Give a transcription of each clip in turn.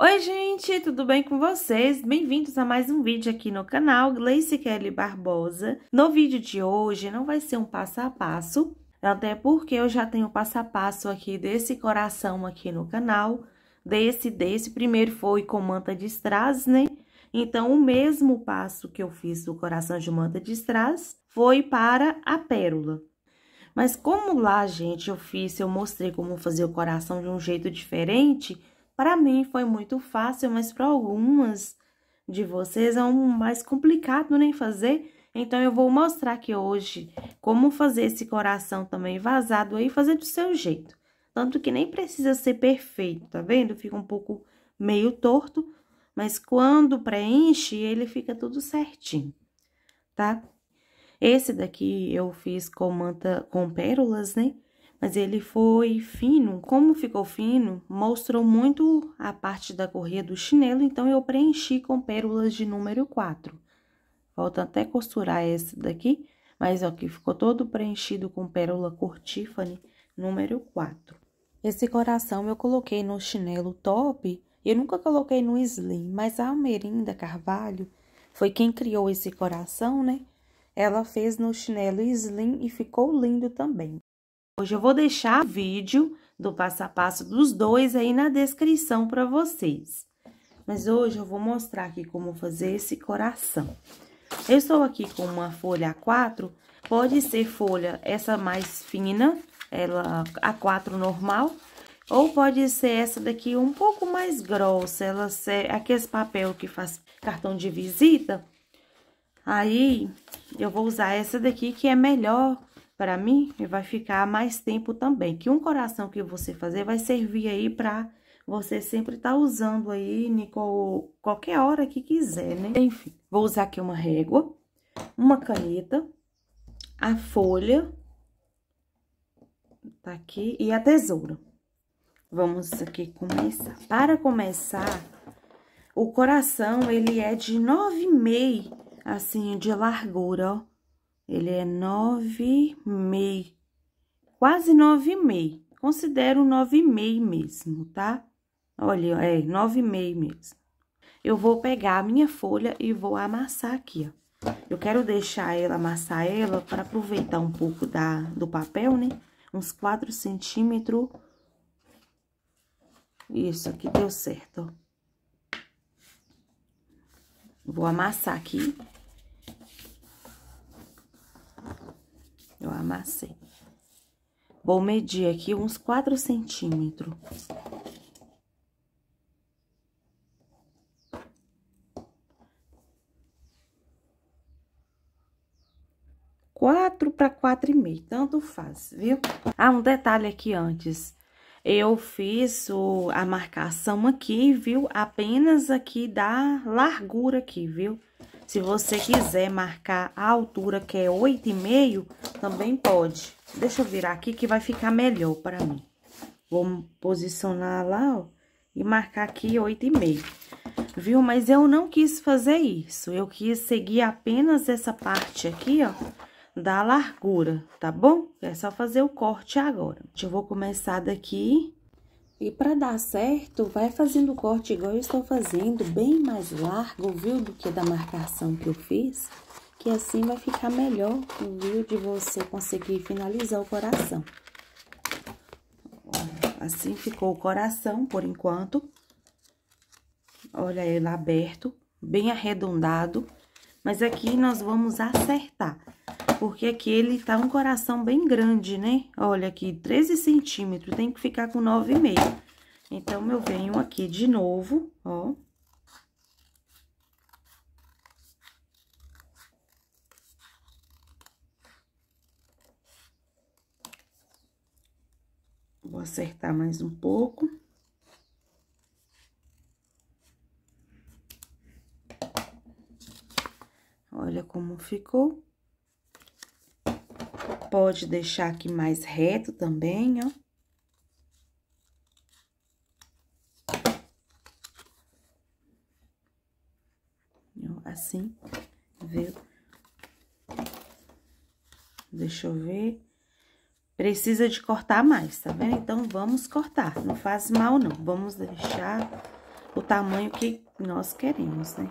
Oi gente, tudo bem com vocês? Bem-vindos a mais um vídeo aqui no canal Gleice Kelly Barbosa. No vídeo de hoje não vai ser um passo a passo, até porque eu já tenho passo a passo aqui desse coração aqui no canal, desse, desse, primeiro foi com manta de strass, né? Então, o mesmo passo que eu fiz do coração de manta de strass foi para a pérola. Mas como lá, gente, eu fiz, eu mostrei como fazer o coração de um jeito diferente para mim foi muito fácil, mas para algumas de vocês é um mais complicado nem né, fazer. Então, eu vou mostrar aqui hoje como fazer esse coração também vazado aí, fazer do seu jeito. Tanto que nem precisa ser perfeito, tá vendo? Fica um pouco meio torto, mas quando preenche, ele fica tudo certinho, tá? Esse daqui eu fiz com manta, com pérolas, né? mas ele foi fino. Como ficou fino, mostrou muito a parte da correia do chinelo, então eu preenchi com pérolas de número 4. Falta até costurar esse daqui, mas aqui ficou todo preenchido com pérola cor Tiffany, número 4. Esse coração eu coloquei no chinelo top, eu nunca coloquei no slim, mas a Almerinda Carvalho foi quem criou esse coração, né? Ela fez no chinelo slim e ficou lindo também. Hoje eu vou deixar o vídeo do passo a passo dos dois aí na descrição para vocês. Mas hoje eu vou mostrar aqui como fazer esse coração. Eu estou aqui com uma folha A4, pode ser folha essa mais fina, ela A4 normal, ou pode ser essa daqui um pouco mais grossa, ela é aquele papel que faz cartão de visita. Aí, eu vou usar essa daqui que é melhor para mim, vai ficar mais tempo também. Que um coração que você fazer vai servir aí para você sempre estar tá usando aí Nico, qualquer hora que quiser, né? Enfim, vou usar aqui uma régua, uma caneta, a folha, tá aqui, e a tesoura. Vamos aqui começar. Para começar, o coração, ele é de 9,5, assim, de largura, ó. Ele é nove meio, quase nove meio. Considero nove meio mesmo, tá? Olha, é nove meio mesmo. Eu vou pegar a minha folha e vou amassar aqui, ó. Eu quero deixar ela, amassar ela para aproveitar um pouco da, do papel, né? Uns quatro centímetros. Isso, aqui deu certo, ó. Vou amassar aqui. eu amassei. Vou medir aqui uns 4 centímetros. Quatro para quatro e meio, tanto faz, viu? Ah, um detalhe aqui antes. Eu fiz o, a marcação aqui, viu? Apenas aqui da largura aqui, viu? Se você quiser marcar a altura, que é 8,5, também pode. Deixa eu virar aqui que vai ficar melhor para mim. Vou posicionar lá, ó, e marcar aqui 8,5. Viu? Mas eu não quis fazer isso. Eu quis seguir apenas essa parte aqui, ó, da largura, tá bom? É só fazer o corte agora. Eu vou começar daqui e para dar certo, vai fazendo o corte igual eu estou fazendo, bem mais largo, viu, do que da marcação que eu fiz, que assim vai ficar melhor, viu, de você conseguir finalizar o coração. Assim ficou o coração, por enquanto. Olha ele aberto, bem arredondado. Mas aqui nós vamos acertar. Porque aqui ele tá um coração bem grande, né? Olha aqui, 13 centímetros, tem que ficar com 9,5. Então, eu venho aqui de novo, ó. Vou acertar mais um pouco. Olha como ficou pode deixar aqui mais reto também, ó. Assim, viu? Deixa eu ver. Precisa de cortar mais, tá vendo? Então, vamos cortar. Não faz mal, não. Vamos deixar o tamanho que nós queremos, né?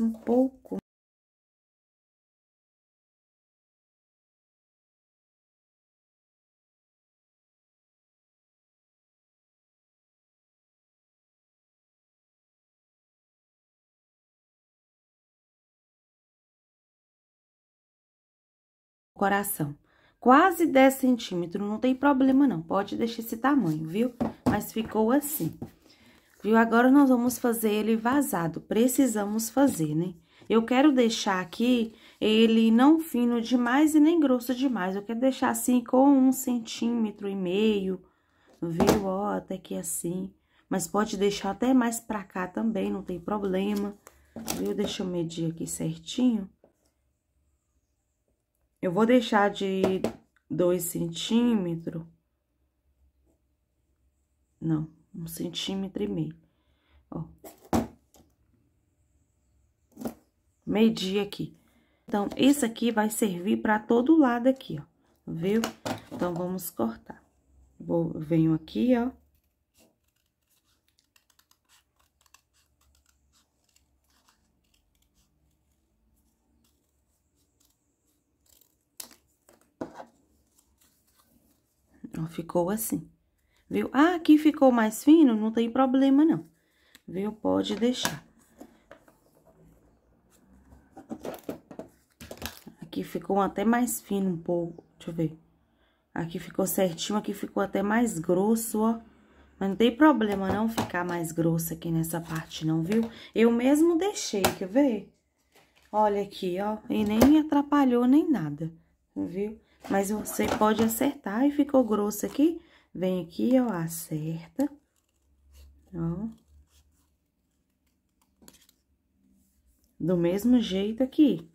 mais um pouco. Coração quase 10 centímetros, não tem problema não, pode deixar esse tamanho, viu? Mas ficou assim. Viu? Agora nós vamos fazer ele vazado, precisamos fazer, né? Eu quero deixar aqui ele não fino demais e nem grosso demais. Eu quero deixar assim com um centímetro e meio, viu? Ó, até que é assim. Mas pode deixar até mais pra cá também, não tem problema. Viu? Deixa eu medir aqui certinho. Eu vou deixar de dois centímetros. Não um centímetro e meio, ó. Meio aqui. Então, esse aqui vai servir para todo lado aqui, ó, viu? Então, vamos cortar. Vou, venho aqui, ó. Ó, ficou assim viu? Ah, aqui ficou mais fino, não tem problema não, viu? Pode deixar. Aqui ficou até mais fino um pouco, deixa eu ver. Aqui ficou certinho, aqui ficou até mais grosso, ó. Mas não tem problema não ficar mais grosso aqui nessa parte não, viu? Eu mesmo deixei, quer ver? Olha aqui, ó, e nem atrapalhou nem nada, viu? Mas você pode acertar e ficou grosso aqui, Vem aqui, ó, acerta. Ó. Do mesmo jeito aqui.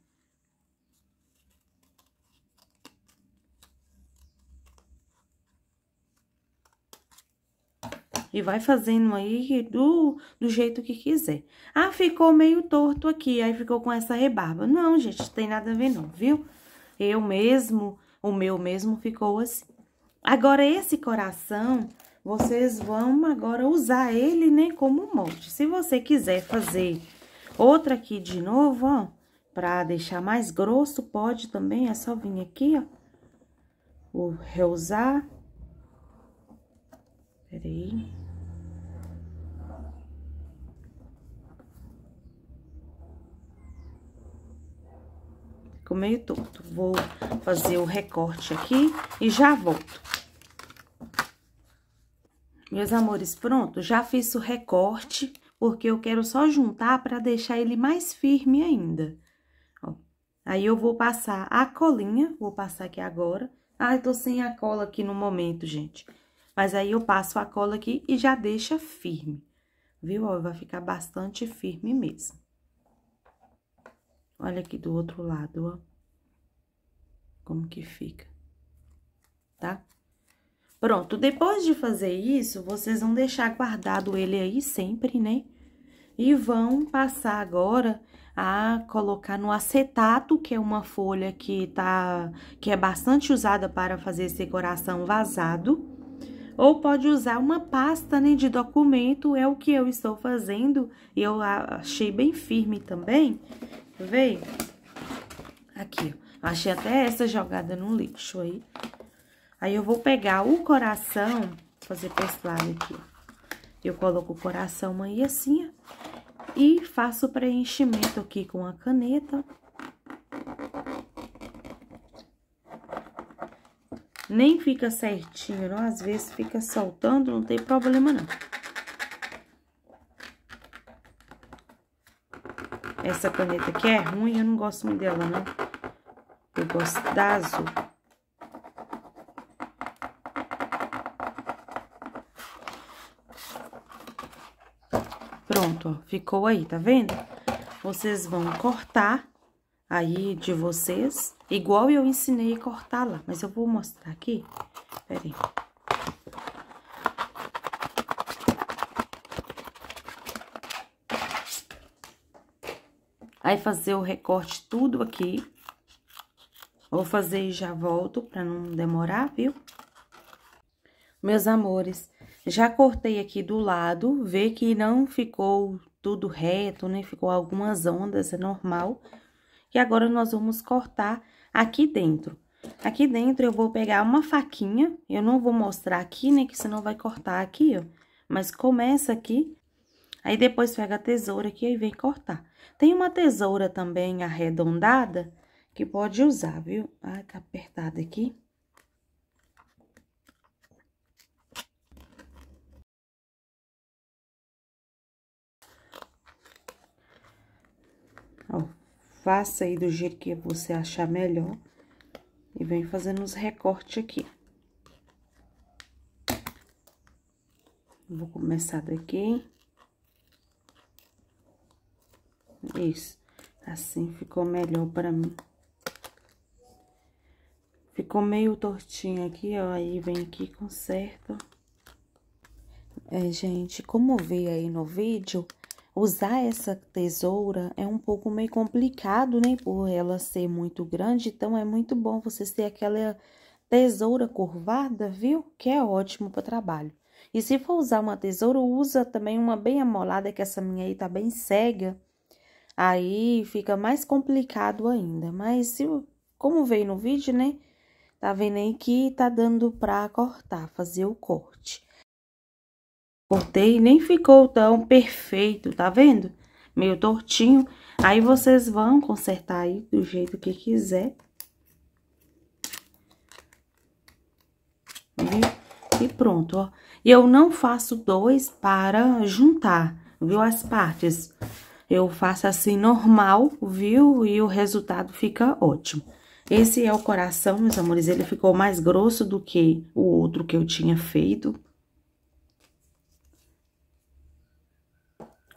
E vai fazendo aí do, do jeito que quiser. Ah, ficou meio torto aqui, aí ficou com essa rebarba. Não, gente, não tem nada a ver não, viu? Eu mesmo, o meu mesmo ficou assim. Agora, esse coração, vocês vão agora usar ele, né, como molde. Se você quiser fazer outra aqui de novo, ó, pra deixar mais grosso, pode também, é só vir aqui, ó. O reusar. Peraí. ficou meio torto. Vou fazer o recorte aqui e já volto. Meus amores, pronto, já fiz o recorte, porque eu quero só juntar para deixar ele mais firme ainda. Ó, aí eu vou passar a colinha, vou passar aqui agora. Ah, eu tô sem a cola aqui no momento, gente. Mas aí eu passo a cola aqui e já deixa firme, viu? Ó, vai ficar bastante firme mesmo. Olha aqui do outro lado, ó. Como que fica, tá? Pronto, depois de fazer isso, vocês vão deixar guardado ele aí sempre, né? E vão passar agora a colocar no acetato, que é uma folha que, tá, que é bastante usada para fazer esse coração vazado. Ou pode usar uma pasta né, de documento, é o que eu estou fazendo, eu achei bem firme também. Veio. Aqui, ó. Achei até essa jogada no lixo aí. Aí eu vou pegar o coração, fazer pesclado aqui, ó. Eu coloco o coração aí assim, ó, e faço o preenchimento aqui com a caneta. Nem fica certinho, não. Às vezes fica soltando, não tem problema não. Essa caneta aqui é ruim, eu não gosto muito dela, não. Né? Eu gosto da azul. Pronto, ó, ficou aí, tá vendo? Vocês vão cortar aí de vocês, igual eu ensinei a cortar lá, mas eu vou mostrar aqui. Pera aí. Vai fazer o recorte tudo aqui. Vou fazer e já volto pra não demorar, viu? Meus amores, já cortei aqui do lado, vê que não ficou tudo reto, né? Ficou algumas ondas, é normal. E agora nós vamos cortar aqui dentro. Aqui dentro eu vou pegar uma faquinha, eu não vou mostrar aqui, né? Que senão vai cortar aqui, ó. Mas começa aqui Aí depois pega a tesoura aqui e vem cortar. Tem uma tesoura também arredondada que pode usar, viu? Ai, ah, tá apertada aqui. Ó, faça aí do jeito que você achar melhor. E vem fazendo os recortes aqui. Vou começar daqui. Isso. Assim ficou melhor pra mim. Ficou meio tortinho aqui, ó. Aí vem aqui e conserta. É, gente, como vê aí no vídeo, usar essa tesoura é um pouco meio complicado, né? Por ela ser muito grande, então é muito bom você ter aquela tesoura curvada, viu? Que é ótimo para trabalho. E se for usar uma tesoura, usa também uma bem amolada, que essa minha aí tá bem cega. Aí fica mais complicado ainda, mas se, como veio no vídeo, né? Tá vendo aí que tá dando pra cortar, fazer o corte. Cortei, nem ficou tão perfeito, tá vendo? Meio tortinho. Aí vocês vão consertar aí do jeito que quiser. E pronto, ó. E eu não faço dois para juntar, viu? As partes. Eu faço assim normal, viu? E o resultado fica ótimo. Esse é o coração, meus amores, ele ficou mais grosso do que o outro que eu tinha feito.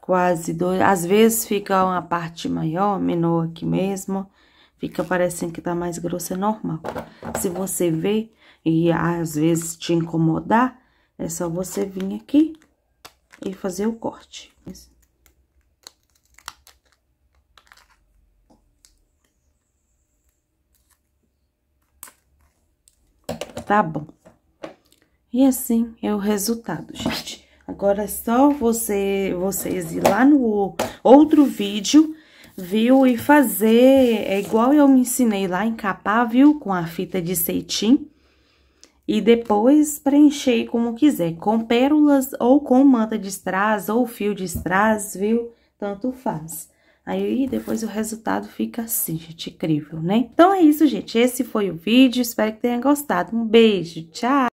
Quase dois, às vezes fica uma parte maior, menor aqui mesmo, fica parecendo que tá mais grosso, é normal. Se você vê e às vezes te incomodar, é só você vir aqui e fazer o corte. tá bom. E assim é o resultado, gente. Agora é só você, vocês ir lá no outro vídeo, viu? E fazer, é igual eu me ensinei lá, encapar, viu? Com a fita de cetim. E depois preencher como quiser, com pérolas ou com manta de strass ou fio de strass, viu? Tanto faz. Aí, depois o resultado fica assim, gente, incrível, né? Então, é isso, gente. Esse foi o vídeo. Espero que tenha gostado. Um beijo, tchau!